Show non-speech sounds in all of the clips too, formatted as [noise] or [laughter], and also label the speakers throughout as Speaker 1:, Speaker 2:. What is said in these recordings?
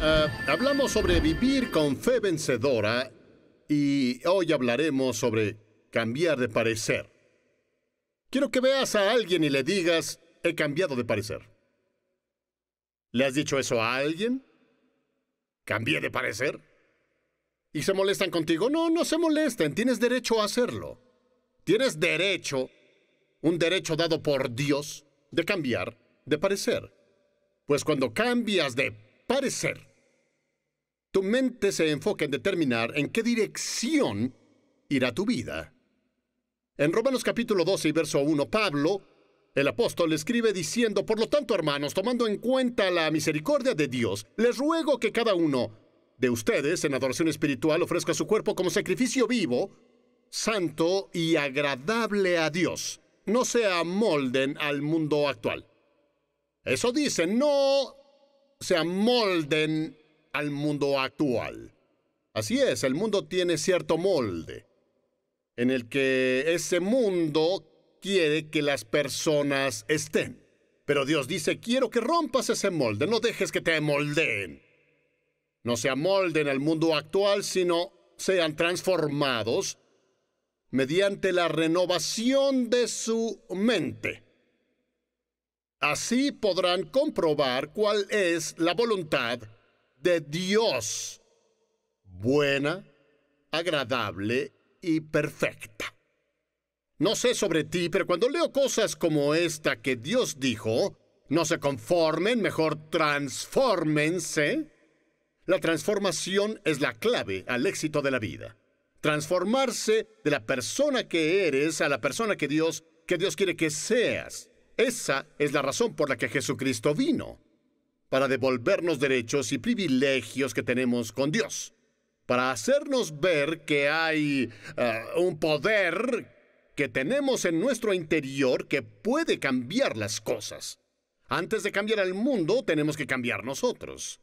Speaker 1: Eh, hablamos sobre vivir con fe vencedora y hoy hablaremos sobre cambiar de parecer. Quiero que veas a alguien y le digas, he cambiado de parecer. ¿Le has dicho eso a alguien? ¿Cambié de parecer? ¿Y se molestan contigo? No, no se molesten, tienes derecho a hacerlo. Tienes derecho, un derecho dado por Dios, de cambiar de parecer. Pues cuando cambias de parecer, tu mente se enfoca en determinar en qué dirección irá tu vida. En Romanos capítulo 12 y verso 1, Pablo, el apóstol, escribe diciendo, Por lo tanto, hermanos, tomando en cuenta la misericordia de Dios, les ruego que cada uno de ustedes, en adoración espiritual, ofrezca su cuerpo como sacrificio vivo, santo y agradable a Dios. No se amolden al mundo actual. Eso dice, no se amolden al mundo actual. Así es, el mundo tiene cierto molde en el que ese mundo quiere que las personas estén. Pero Dios dice, quiero que rompas ese molde, no dejes que te moldeen. No se amolden al mundo actual, sino sean transformados mediante la renovación de su mente. Así podrán comprobar cuál es la voluntad de Dios, buena, agradable y perfecta. No sé sobre ti, pero cuando leo cosas como esta que Dios dijo, no se conformen, mejor transfórmense. La transformación es la clave al éxito de la vida. Transformarse de la persona que eres a la persona que Dios, que Dios quiere que seas. Esa es la razón por la que Jesucristo vino para devolvernos derechos y privilegios que tenemos con Dios, para hacernos ver que hay eh, un poder que tenemos en nuestro interior que puede cambiar las cosas. Antes de cambiar el mundo, tenemos que cambiar nosotros.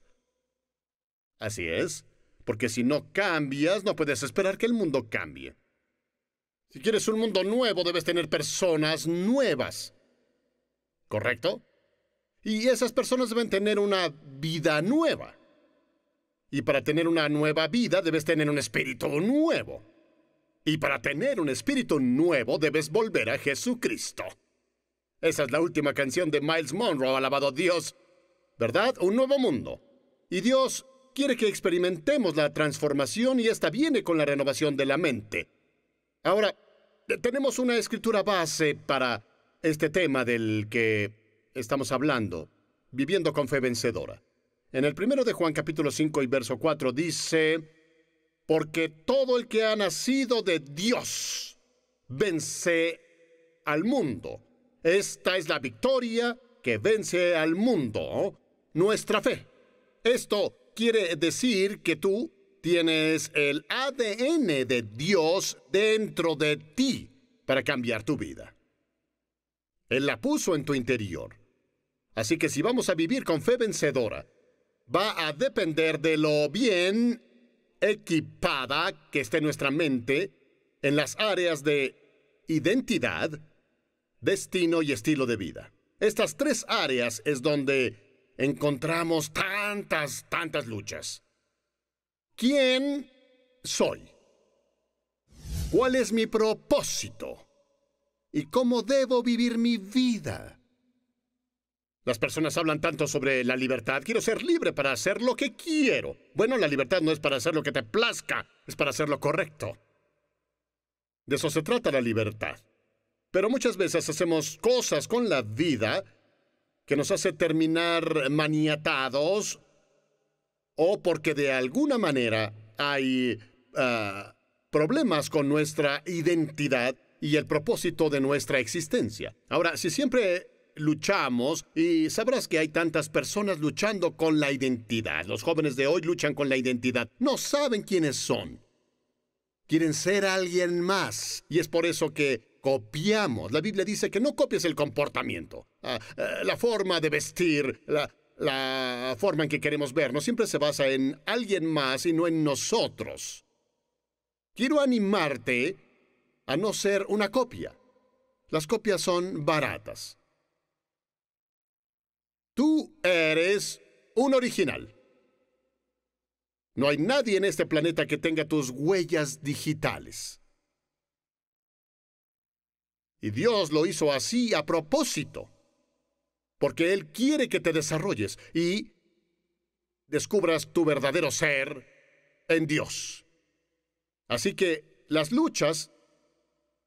Speaker 1: Así es, porque si no cambias, no puedes esperar que el mundo cambie. Si quieres un mundo nuevo, debes tener personas nuevas. ¿Correcto? Y esas personas deben tener una vida nueva. Y para tener una nueva vida debes tener un espíritu nuevo. Y para tener un espíritu nuevo debes volver a Jesucristo. Esa es la última canción de Miles Monroe, alabado Dios. ¿Verdad? Un nuevo mundo. Y Dios quiere que experimentemos la transformación y esta viene con la renovación de la mente. Ahora, tenemos una escritura base para este tema del que estamos hablando, viviendo con fe vencedora. En el primero de Juan capítulo 5 y verso 4 dice, porque todo el que ha nacido de Dios vence al mundo. Esta es la victoria que vence al mundo, nuestra fe. Esto quiere decir que tú tienes el ADN de Dios dentro de ti para cambiar tu vida. Él la puso en tu interior. Así que si vamos a vivir con fe vencedora, va a depender de lo bien equipada que esté nuestra mente en las áreas de identidad, destino y estilo de vida. Estas tres áreas es donde encontramos tantas, tantas luchas. ¿Quién soy? ¿Cuál es mi propósito? ¿Y cómo debo vivir mi vida? Las personas hablan tanto sobre la libertad. Quiero ser libre para hacer lo que quiero. Bueno, la libertad no es para hacer lo que te plazca, es para hacer lo correcto. De eso se trata la libertad. Pero muchas veces hacemos cosas con la vida que nos hace terminar maniatados o porque de alguna manera hay ah, problemas con nuestra identidad y el propósito de nuestra existencia. Ahora, si siempre luchamos y sabrás que hay tantas personas luchando con la identidad. Los jóvenes de hoy luchan con la identidad. No saben quiénes son. Quieren ser alguien más. Y es por eso que copiamos. La Biblia dice que no copies el comportamiento, ah, eh, la forma de vestir, la, la forma en que queremos vernos. Siempre se basa en alguien más y no en nosotros. Quiero animarte a no ser una copia. Las copias son baratas. Tú eres un original. No hay nadie en este planeta que tenga tus huellas digitales. Y Dios lo hizo así a propósito, porque Él quiere que te desarrolles y descubras tu verdadero ser en Dios. Así que las luchas,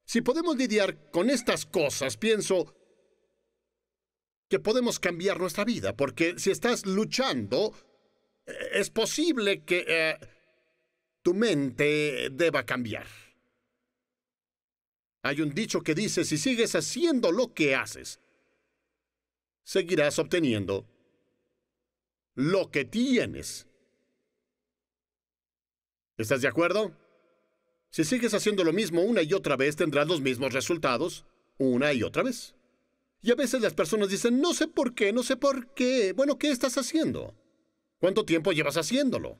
Speaker 1: si podemos lidiar con estas cosas, pienso, que podemos cambiar nuestra vida, porque si estás luchando, eh, es posible que eh, tu mente deba cambiar. Hay un dicho que dice, si sigues haciendo lo que haces, seguirás obteniendo lo que tienes. ¿Estás de acuerdo? Si sigues haciendo lo mismo una y otra vez, tendrás los mismos resultados una y otra vez. Y a veces las personas dicen, no sé por qué, no sé por qué. Bueno, ¿qué estás haciendo? ¿Cuánto tiempo llevas haciéndolo?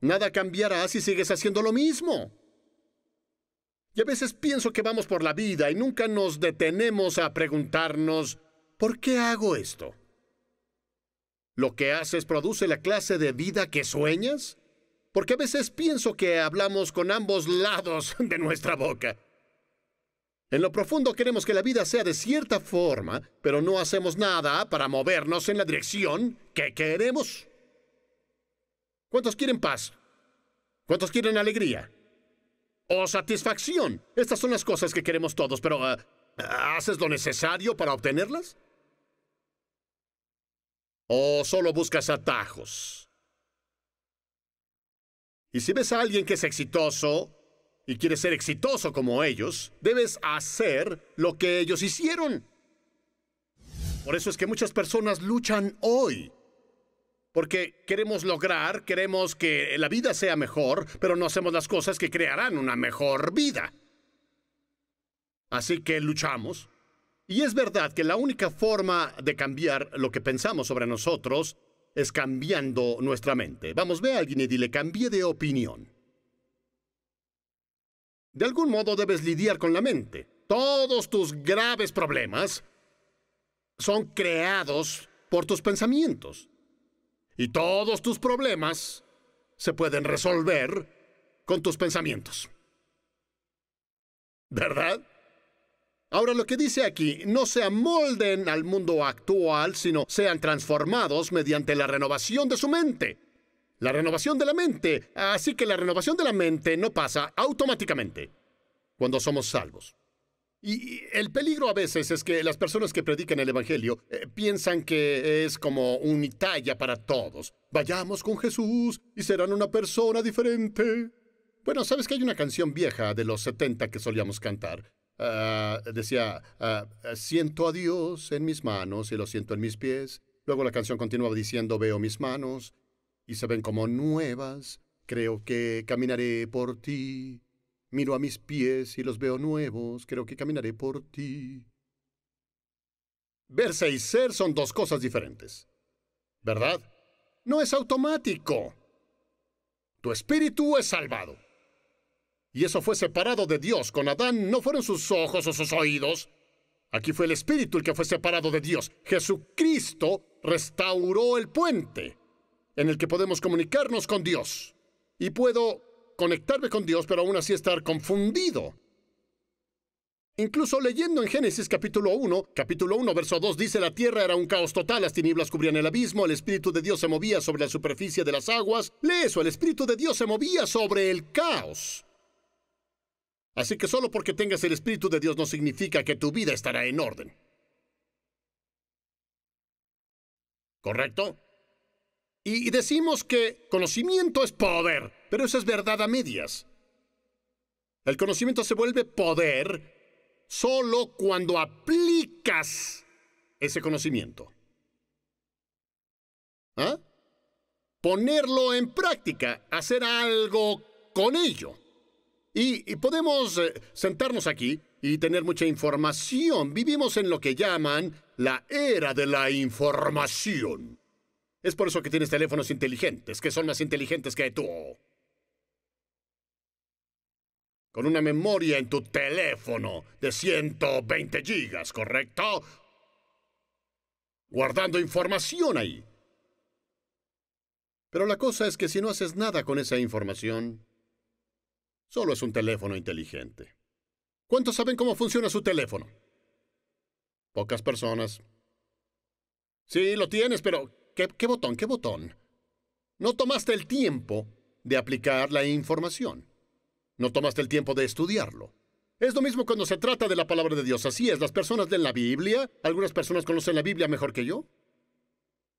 Speaker 1: Nada cambiará si sigues haciendo lo mismo. Y a veces pienso que vamos por la vida y nunca nos detenemos a preguntarnos, ¿por qué hago esto? ¿Lo que haces produce la clase de vida que sueñas? Porque a veces pienso que hablamos con ambos lados [laughs] de nuestra boca. En lo profundo queremos que la vida sea de cierta forma, pero no hacemos nada para movernos en la dirección que queremos. ¿Cuántos quieren paz? ¿Cuántos quieren alegría? ¿O satisfacción? Estas son las cosas que queremos todos, pero eh, ¿haces lo necesario para obtenerlas? ¿O solo buscas atajos? Y si ves a alguien que es exitoso, y quieres ser exitoso como ellos, debes hacer lo que ellos hicieron. Por eso es que muchas personas luchan hoy. Porque queremos lograr, queremos que la vida sea mejor, pero no hacemos las cosas que crearán una mejor vida. Así que luchamos. Y es verdad que la única forma de cambiar lo que pensamos sobre nosotros es cambiando nuestra mente. Vamos, ve a alguien y dile, cambié de opinión. De algún modo debes lidiar con la mente. Todos tus graves problemas son creados por tus pensamientos. Y todos tus problemas se pueden resolver con tus pensamientos. ¿Verdad? Ahora lo que dice aquí, no se amolden al mundo actual, sino sean transformados mediante la renovación de su mente. La renovación de la mente. Así que la renovación de la mente no pasa automáticamente cuando somos salvos. Y el peligro a veces es que las personas que predican el Evangelio eh, piensan que es como un Italia para todos. Vayamos con Jesús y serán una persona diferente. Bueno, sabes que hay una canción vieja de los 70 que solíamos cantar. Ah, decía, ah, siento a Dios en mis manos y lo siento en mis pies. Luego la canción continuaba diciendo, veo mis manos y se ven como nuevas. Creo que caminaré por ti. Miro a mis pies y los veo nuevos. Creo que caminaré por ti. Verse y ser son dos cosas diferentes. ¿Verdad? No es automático. Tu espíritu es salvado. Y eso fue separado de Dios. Con Adán no fueron sus ojos o sus oídos. Aquí fue el espíritu el que fue separado de Dios. Jesucristo restauró el puente en el que podemos comunicarnos con Dios. Y puedo conectarme con Dios, pero aún así estar confundido. Incluso leyendo en Génesis capítulo 1, capítulo 1, verso 2, dice la tierra era un caos total, las tinieblas cubrían el abismo, el Espíritu de Dios se movía sobre la superficie de las aguas. Lee eso, el Espíritu de Dios se movía sobre el caos. Así que solo porque tengas el Espíritu de Dios no significa que tu vida estará en orden. ¿Correcto? Y decimos que conocimiento es poder, pero eso es verdad a medias. El conocimiento se vuelve poder solo cuando aplicas ese conocimiento. ¿Ah? Ponerlo en práctica, hacer algo con ello. Y, podemos eh, sentarnos aquí y tener mucha información. Vivimos en lo que llaman la era de la información. Es por eso que tienes teléfonos inteligentes, que son más inteligentes que tú. Con una memoria en tu teléfono de 120 gigas, ¿correcto? Guardando información ahí. Pero la cosa es que si no haces nada con esa información, solo es un teléfono inteligente. ¿Cuántos saben cómo funciona su teléfono? Pocas personas. Sí, lo tienes, pero ¿Qué, botón? ¿Qué botón? No tomaste el tiempo de aplicar la información. No tomaste el tiempo de estudiarlo. Es lo mismo cuando se trata de la palabra de Dios. Así es, las personas leen la Biblia, algunas personas conocen la Biblia mejor que yo.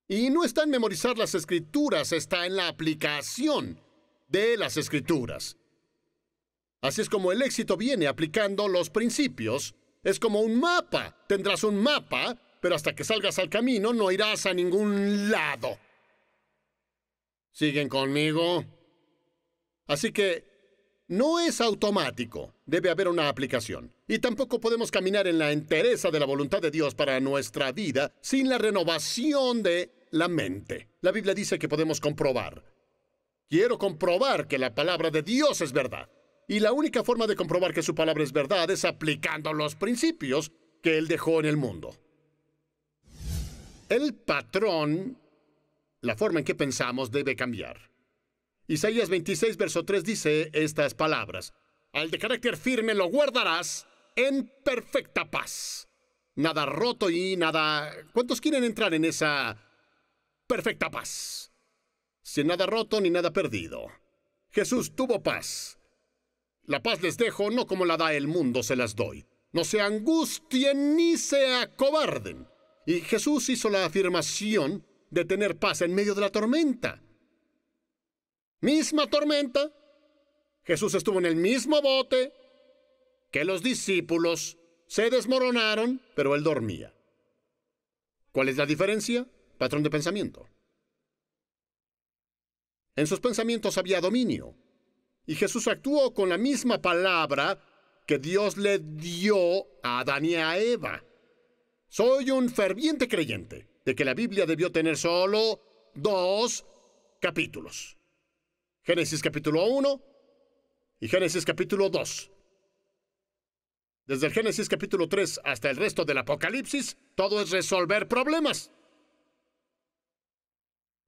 Speaker 1: Y no está en memorizar las escrituras, está en la aplicación de las escrituras. Así es como el éxito viene aplicando los principios. Es como un mapa. Tendrás un mapa pero hasta que salgas al camino no irás a ningún lado. ¿Siguen conmigo? Así que no es automático. Debe haber una aplicación. Y tampoco podemos caminar en la entereza de la voluntad de Dios para nuestra vida sin la renovación de la mente. La Biblia dice que podemos comprobar. Quiero comprobar que la palabra de Dios es verdad. Y la única forma de comprobar que su palabra es verdad es aplicando los principios que Él dejó en el mundo. El patrón, la forma en que pensamos, debe cambiar. Isaías 26, verso 3 dice estas palabras. Al de carácter firme lo guardarás en perfecta paz. Nada roto y nada... ¿Cuántos quieren entrar en esa perfecta paz? Sin nada roto ni nada perdido. Jesús tuvo paz. La paz les dejo, no como la da el mundo, se las doy. No se angustien ni se acobarden. Y Jesús hizo la afirmación de tener paz en medio de la tormenta. Misma tormenta. Jesús estuvo en el mismo bote que los discípulos. Se desmoronaron, pero él dormía. ¿Cuál es la diferencia? Patrón de pensamiento. En sus pensamientos había dominio. Y Jesús actuó con la misma palabra que Dios le dio a Adán y a Eva. Soy un ferviente creyente de que la Biblia debió tener solo dos capítulos. Génesis capítulo 1 y Génesis capítulo 2. Desde el Génesis capítulo 3 hasta el resto del Apocalipsis, todo es resolver problemas.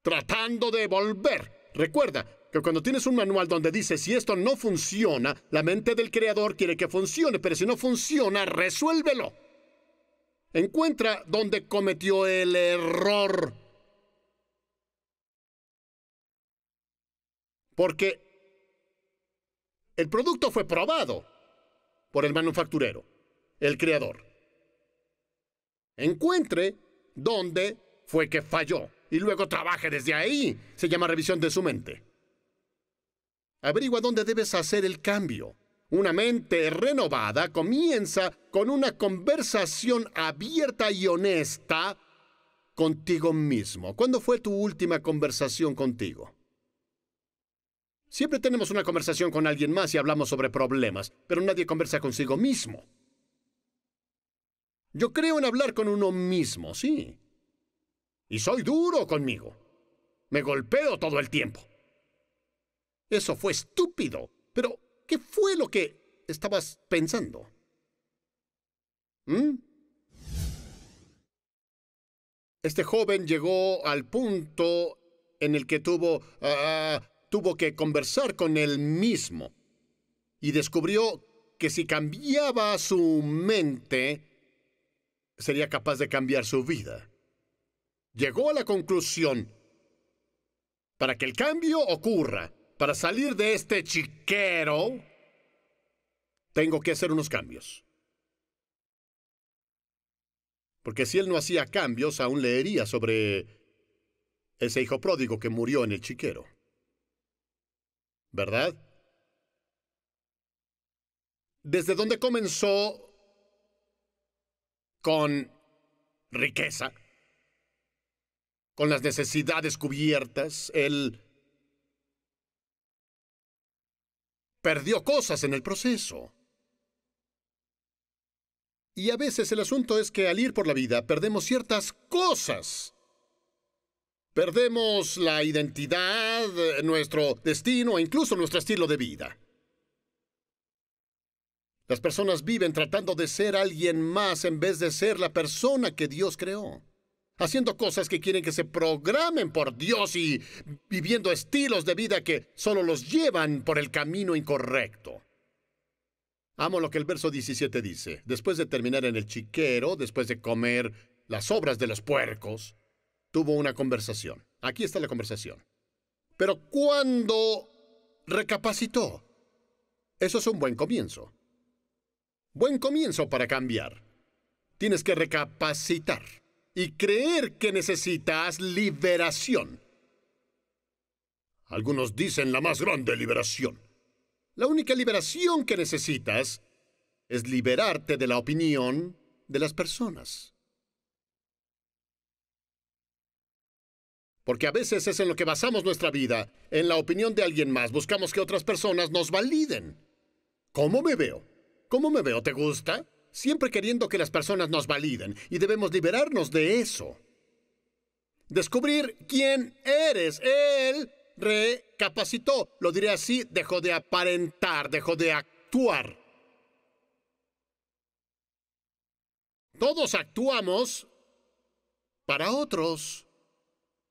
Speaker 1: Tratando de volver. Recuerda que cuando tienes un manual donde dice si esto no funciona, la mente del creador quiere que funcione, pero si no funciona, resuélvelo encuentra dónde cometió el error. Porque el producto fue probado por el manufacturero, el creador. Encuentre dónde fue que falló y luego trabaje desde ahí. Se llama revisión de su mente. Averigua dónde debes hacer el cambio. Una mente renovada comienza con una conversación abierta y honesta contigo mismo. ¿Cuándo fue tu última conversación contigo? Siempre tenemos una conversación con alguien más y hablamos sobre problemas, pero nadie conversa consigo mismo. Yo creo en hablar con uno mismo, sí. Y soy duro conmigo. Me golpeo todo el tiempo. Eso fue estúpido, pero ¿Qué fue lo que estabas pensando? ¿Mm? Este joven llegó al punto en el que tuvo, ah, ah, tuvo que conversar con él mismo y descubrió que si cambiaba su mente, sería capaz de cambiar su vida. Llegó a la conclusión, para que el cambio ocurra, para salir de este chiquero, tengo que hacer unos cambios. Porque si él no hacía cambios, aún leería sobre ese hijo pródigo que murió en el chiquero. ¿Verdad? Desde donde comenzó con riqueza, con las necesidades cubiertas, el perdió cosas en el proceso. Y a veces el asunto es que al ir por la vida perdemos ciertas cosas. Perdemos la identidad, nuestro destino e incluso nuestro estilo de vida. Las personas viven tratando de ser alguien más en vez de ser la persona que Dios creó haciendo cosas que quieren que se programen por Dios y viviendo estilos de vida que solo los llevan por el camino incorrecto. Amo lo que el verso 17 dice. Después de terminar en el chiquero, después de comer las obras de los puercos, tuvo una conversación. Aquí está la conversación. Pero cuando recapacitó, eso es un buen comienzo. Buen comienzo para cambiar. Tienes que recapacitar y creer que necesitas liberación. Algunos dicen la más grande liberación. La única liberación que necesitas es liberarte de la opinión de las personas. Porque a veces es en lo que basamos nuestra vida, en la opinión de alguien más. Buscamos que otras personas nos validen. ¿Cómo me veo? ¿Cómo me veo? ¿Te gusta? siempre queriendo que las personas nos validen, y debemos liberarnos de eso. Descubrir quién eres. Él recapacitó, lo diré así, dejó de aparentar, dejó de actuar. Todos actuamos para otros,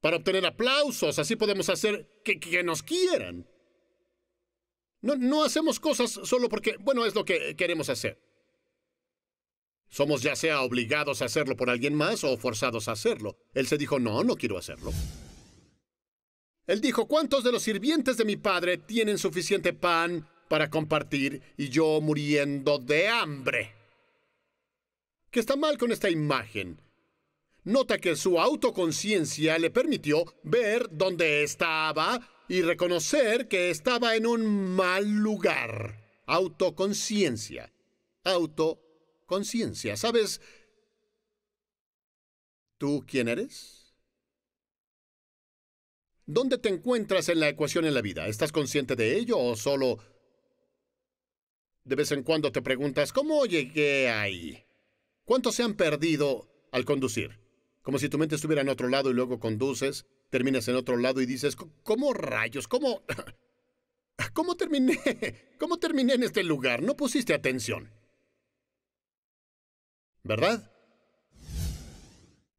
Speaker 1: para obtener aplausos, así podemos hacer que, nos quieran. No, no hacemos cosas solo porque, bueno, es lo que queremos hacer. Somos ya sea obligados a hacerlo por alguien más o forzados a hacerlo. Él se dijo, no, no quiero hacerlo. Él dijo, ¿cuántos de los sirvientes de mi padre tienen suficiente pan para compartir y yo muriendo de hambre? ¿Qué está mal con esta imagen. Nota que su autoconciencia le permitió ver dónde estaba y reconocer que estaba en un mal lugar. Autoconciencia. Autoconciencia conciencia. ¿Sabes tú quién eres? ¿Dónde te encuentras en la ecuación en la vida? ¿Estás consciente de ello o solo de vez en cuando te preguntas cómo llegué ahí? ¿Cuántos se han perdido al conducir? Como si tu mente estuviera en otro lado y luego conduces, terminas en otro lado y dices, ¿cómo rayos? ¿Cómo... [laughs] ¿Cómo terminé? ¿Cómo terminé en este lugar? No pusiste atención. ¿Verdad?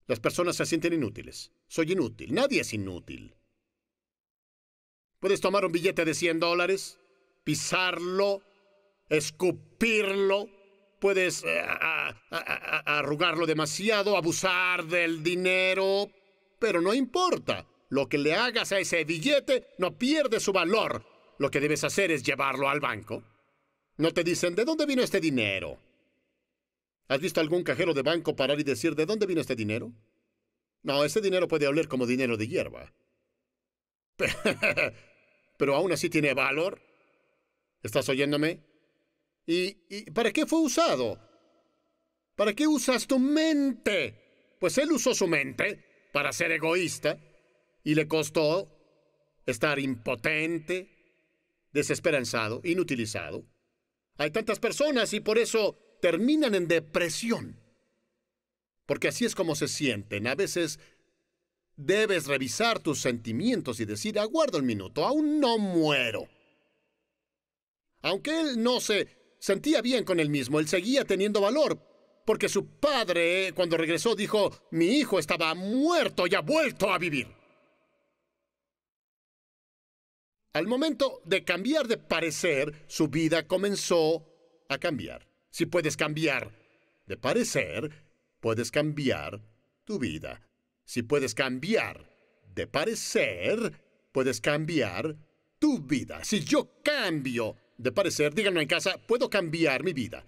Speaker 1: Las personas se sienten inútiles. Soy inútil. Nadie es inútil. Puedes tomar un billete de 100 dólares, pisarlo, escupirlo, puedes eh, arrugarlo demasiado, abusar del dinero, pero no importa. Lo que le hagas a ese billete no pierde su valor. Lo que debes hacer es llevarlo al banco. No te dicen de dónde vino este dinero. ¿Has visto algún cajero de banco parar y decir de dónde vino este dinero? No, este dinero puede oler como dinero de hierba. [laughs] Pero aún así tiene valor. ¿Estás oyéndome? ¿Y, ¿Y, para qué fue usado? ¿Para qué usas tu mente? Pues él usó su mente para ser egoísta y le costó estar impotente, desesperanzado, inutilizado. Hay tantas personas y por eso terminan en depresión. Porque así es como se sienten. A veces debes revisar tus sentimientos y decir, aguardo un minuto, aún no muero. Aunque él no se sentía bien con él mismo, él seguía teniendo valor, porque su padre, cuando regresó, dijo, mi hijo estaba muerto y ha vuelto a vivir. Al momento de cambiar de parecer, su vida comenzó a cambiar si puedes cambiar de parecer, puedes cambiar tu vida. Si puedes cambiar de parecer, puedes cambiar tu vida. Si yo cambio de parecer, díganlo en casa, puedo cambiar mi vida.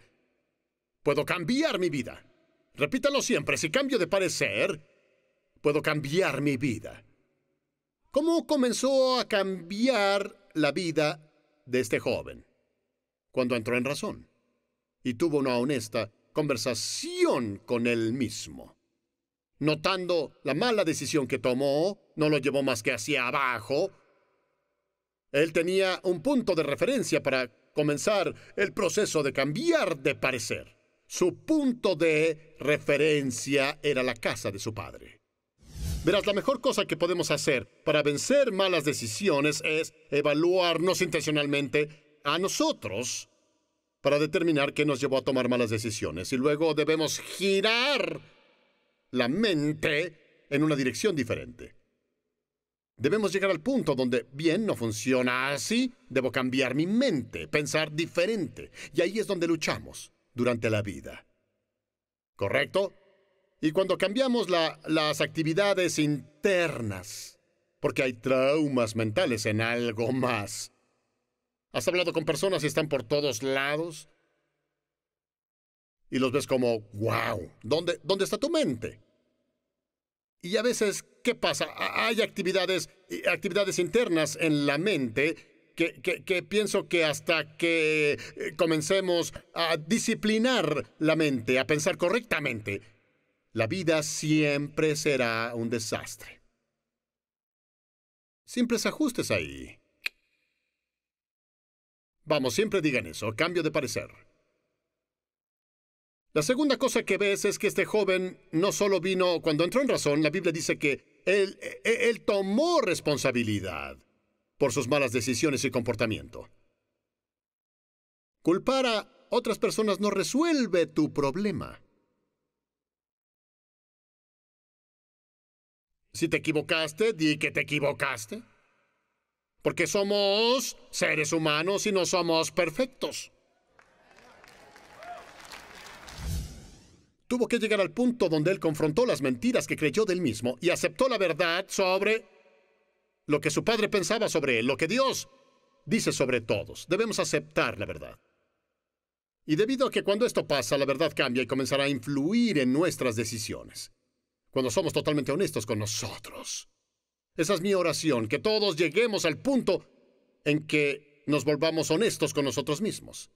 Speaker 1: Puedo cambiar mi vida. Repítalo siempre, si cambio de parecer, puedo cambiar mi vida. ¿Cómo comenzó a cambiar la vida de este joven? Cuando entró en razón y tuvo una honesta conversación con él mismo. Notando la mala decisión que tomó, no lo llevó más que hacia abajo. Él tenía un punto de referencia para comenzar el proceso de cambiar de parecer. Su punto de referencia era la casa de su padre. Verás, la mejor cosa que podemos hacer para vencer malas decisiones es evaluarnos intencionalmente a nosotros para determinar qué nos llevó a tomar malas decisiones y luego debemos girar la mente en una dirección diferente. Debemos llegar al punto donde, bien, no funciona así, debo cambiar mi mente, pensar diferente. Y ahí es donde luchamos durante la vida. ¿Correcto? Y cuando cambiamos las actividades internas, porque hay traumas mentales en algo más, Has hablado con personas y están por todos lados. Y los ves como, wow, ¿dónde, dónde está tu mente? Y a veces, ¿qué pasa? Hay actividades, actividades internas en la mente que, que, pienso que hasta que eh, comencemos a disciplinar la mente, a pensar correctamente, la vida siempre será un desastre. Simples ajustes ahí. Vamos, siempre digan eso, cambio de parecer. La segunda cosa que ves es que este joven no solo vino, cuando entró en razón, la Biblia dice que él, e, e, él tomó responsabilidad por sus malas decisiones y comportamiento. Culpar a otras personas no resuelve tu problema. Si te equivocaste, di que te equivocaste porque somos seres humanos y no somos perfectos. Tuvo que llegar al punto donde él confrontó las mentiras que creyó del mismo y aceptó la verdad sobre lo que su padre pensaba sobre él, lo que Dios dice sobre todos. Debemos aceptar la verdad. Y debido a que cuando esto pasa, la verdad cambia y comenzará a influir en nuestras decisiones. Cuando somos totalmente honestos con nosotros. Esa es mi oración, que todos lleguemos al punto en que nos volvamos honestos con nosotros mismos.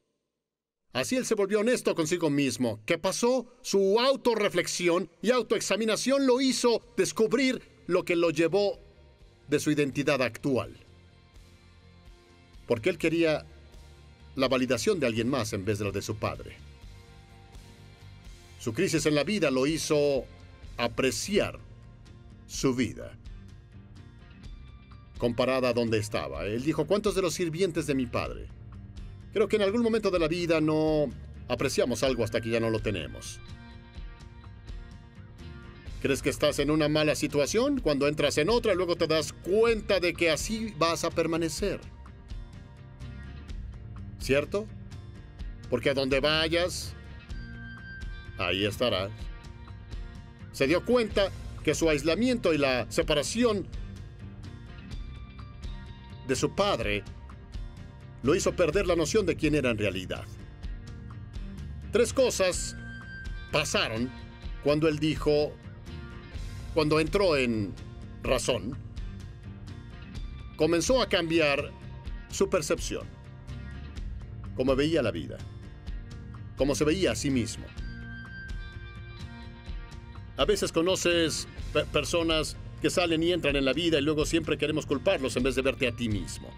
Speaker 1: Así él se volvió honesto consigo mismo, que pasó su autorreflexión y autoexaminación lo hizo descubrir lo que lo llevó de su identidad actual. Porque él quería la validación de alguien más en vez de la de su padre. Su crisis en la vida lo hizo apreciar su vida comparada a donde estaba. Él dijo, ¿cuántos de los sirvientes de mi padre? Creo que en algún momento de la vida no apreciamos algo hasta que ya no lo tenemos. ¿Crees que estás en una mala situación? Cuando entras en otra, luego te das cuenta de que así vas a permanecer. ¿Cierto? Porque a donde vayas, ahí estarás. Se dio cuenta que su aislamiento y la separación de su padre, lo hizo perder la noción de quién era en realidad. Tres cosas pasaron cuando él dijo, cuando entró en razón, comenzó a cambiar su percepción, cómo veía la vida, cómo se veía a sí mismo. A veces conoces personas que salen y entran en la vida y luego siempre queremos culparlos en vez de verte a ti mismo.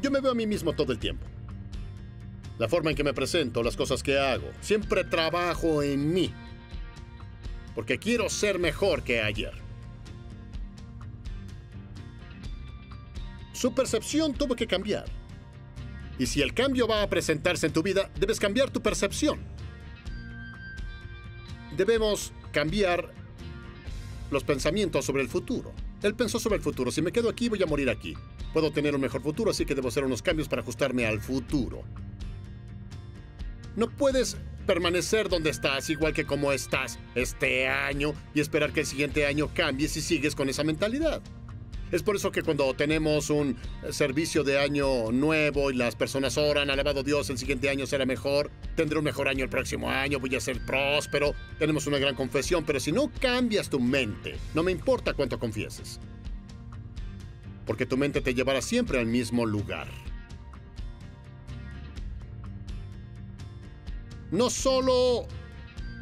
Speaker 1: Yo me veo a mí mismo todo el tiempo. La forma en que me presento, las cosas que hago, siempre trabajo en mí. Porque quiero ser mejor que ayer. Su percepción tuvo que cambiar. Y si el cambio va a presentarse en tu vida, debes cambiar tu percepción. Debemos cambiar los pensamientos sobre el futuro. Él pensó sobre el futuro, si me quedo aquí voy a morir aquí. Puedo tener un mejor futuro, así que debo hacer unos cambios para ajustarme al futuro. No puedes permanecer donde estás, igual que como estás este año, y esperar que el siguiente año cambie si sigues con esa mentalidad. Es por eso que cuando tenemos un servicio de año nuevo y las personas oran, alabado Dios, el siguiente año será mejor, tendré un mejor año el próximo año, voy a ser próspero, tenemos una gran confesión, pero si no cambias tu mente, no me importa cuánto confieses, porque tu mente te llevará siempre al mismo lugar. No solo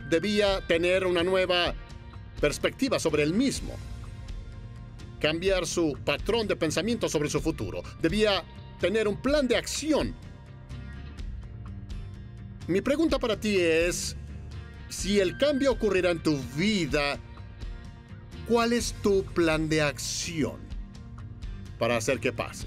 Speaker 1: debía tener una nueva perspectiva sobre el mismo, cambiar su patrón de pensamiento sobre su futuro. Debía tener un plan de acción. Mi pregunta para ti es, si el cambio ocurrirá en tu vida, ¿cuál es tu plan de acción para hacer que pase?